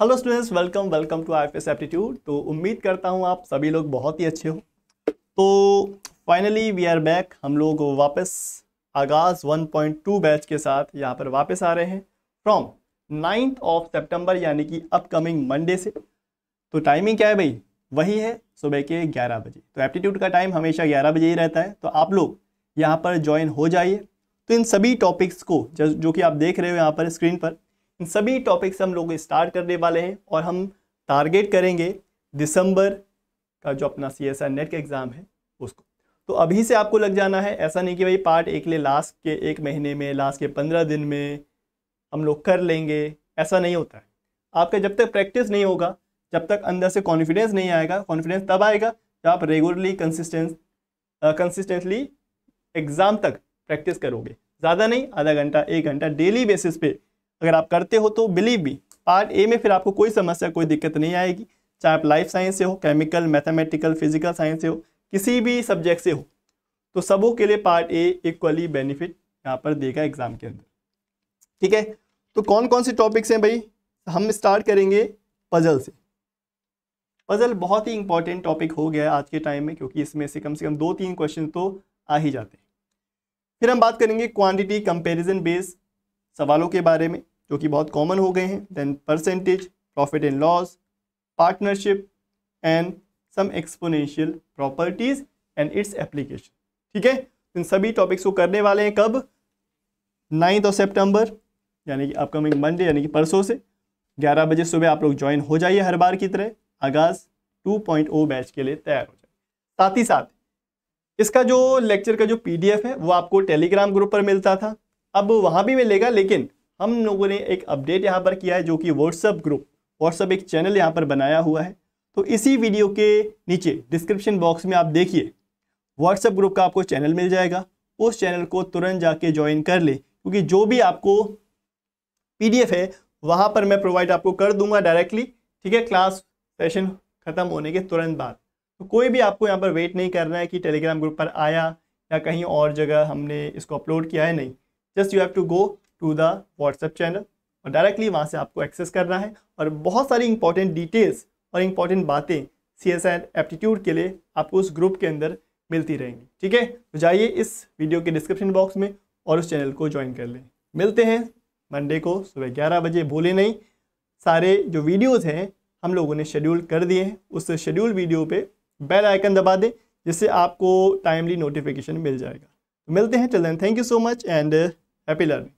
Hello students welcome welcome to I F aptitude तो उम्मीद करता हूँ आप सभी लोग बहुत ही अच्छे हो तो फाइनली वी आर बैक हम लोग वापस आगाज़ 1.2 बैच के साथ यहाँ पर वापस आ रहे हैं फ्रॉम नाइन्थ ऑफ सेप्टेम्बर यानी कि अपकमिंग मंडे से तो टाइमिंग क्या है भाई वही है सुबह के 11 बजे तो एप्टीट्यूड का टाइम हमेशा 11 बजे ही रहता है तो आप लोग यहाँ पर ज्वाइन हो जाइए तो इन सभी टॉपिक्स को जो कि आप देख रहे हो यहाँ पर स्क्रीन पर इन सभी टॉपिक्स हम लोग स्टार्ट करने वाले हैं और हम टारगेट करेंगे दिसंबर का जो अपना सी एस नेट का एग्ज़ाम है उसको तो अभी से आपको लग जाना है ऐसा नहीं कि भाई पार्ट एक ले लास्ट के एक महीने में लास्ट के पंद्रह दिन में हम लोग कर लेंगे ऐसा नहीं होता है आपका जब तक प्रैक्टिस नहीं होगा जब तक अंदर से कॉन्फिडेंस नहीं आएगा कॉन्फिडेंस तब आएगा जब आप रेगुलरली कंसिस्टेंस कंसिस्टेंटली एग्ज़ाम तक प्रैक्टिस करोगे ज़्यादा नहीं आधा घंटा एक घंटा डेली बेसिस पे अगर आप करते हो तो बिलीव भी पार्ट ए में फिर आपको कोई समस्या कोई दिक्कत नहीं आएगी चाहे आप लाइफ साइंस से हो केमिकल मैथमेटिकल फिजिकल साइंस से हो किसी भी सब्जेक्ट से हो तो सबों के लिए पार्ट ए इक्वली बेनिफिट यहाँ पर देगा एग्जाम के अंदर ठीक है तो कौन कौन से टॉपिक्स हैं भाई हम स्टार्ट करेंगे पजल से पजल बहुत ही इंपॉर्टेंट टॉपिक हो गया आज के टाइम में क्योंकि इसमें से कम से कम दो तीन क्वेश्चन तो आ ही जाते हैं फिर हम बात करेंगे क्वांटिटी कंपैरिजन बेस्ड सवालों के बारे में जो कि बहुत कॉमन हो गए हैं then percentage profit and loss partnership and some exponential properties and its application ठीक है इन सभी टॉपिक्स को करने वाले हैं कब नाइन्थ ऑफ सेप्टेम्बर यानी कि अपकमिंग मंडे यानी कि परसों से 11 बजे सुबह आप लोग ज्वाइन हो जाइए हर बार की तरह आगाज़ 2.0 बैच के लिए तैयार हो जाए साथ ही साथ इसका जो लेक्चर का जो पीडीएफ है वो आपको टेलीग्राम ग्रुप पर मिलता था अब वहाँ भी मिलेगा लेकिन हम लोगों ने एक अपडेट यहाँ पर किया है जो कि व्हाट्सअप ग्रुप व्हाट्सअप एक चैनल यहाँ पर बनाया हुआ है तो इसी वीडियो के नीचे डिस्क्रिप्शन बॉक्स में आप देखिए व्हाट्सएप ग्रुप का आपको चैनल मिल जाएगा उस चैनल को तुरंत जाके ज्वाइन कर ले क्योंकि जो भी आपको पीडीएफ है वहाँ पर मैं प्रोवाइड आपको कर दूंगा डायरेक्टली ठीक है क्लास सेशन ख़त्म होने के तुरंत बाद तो कोई भी आपको यहाँ पर वेट नहीं करना है कि टेलीग्राम ग्रुप पर आया या कहीं और जगह हमने इसको अपलोड किया है नहीं just you have to go to the WhatsApp channel और डायरेक्टली वहाँ से आपको एक्सेस करना है और बहुत सारी इंपॉर्टेंट डिटेल्स और इंपॉर्टेंट बातें सी एस एंड एप्टीट्यूड के लिए आपको उस ग्रुप के अंदर मिलती रहेंगी ठीक है तो जाइए इस वीडियो के डिस्क्रिप्शन बॉक्स में और उस चैनल को ज्वाइन कर लें मिलते हैं मंडे को सुबह ग्यारह बजे भूले नहीं सारे जो वीडियोज़ हैं हम लोगों ने शेड्यूल कर दिए हैं उस शेड्यूल वीडियो पे बेल आइकन दबा दें जिससे आपको टाइमली नोटिफिकेशन मिल जाएगा तो मिलते हैं चल thank you so much and Happy learning.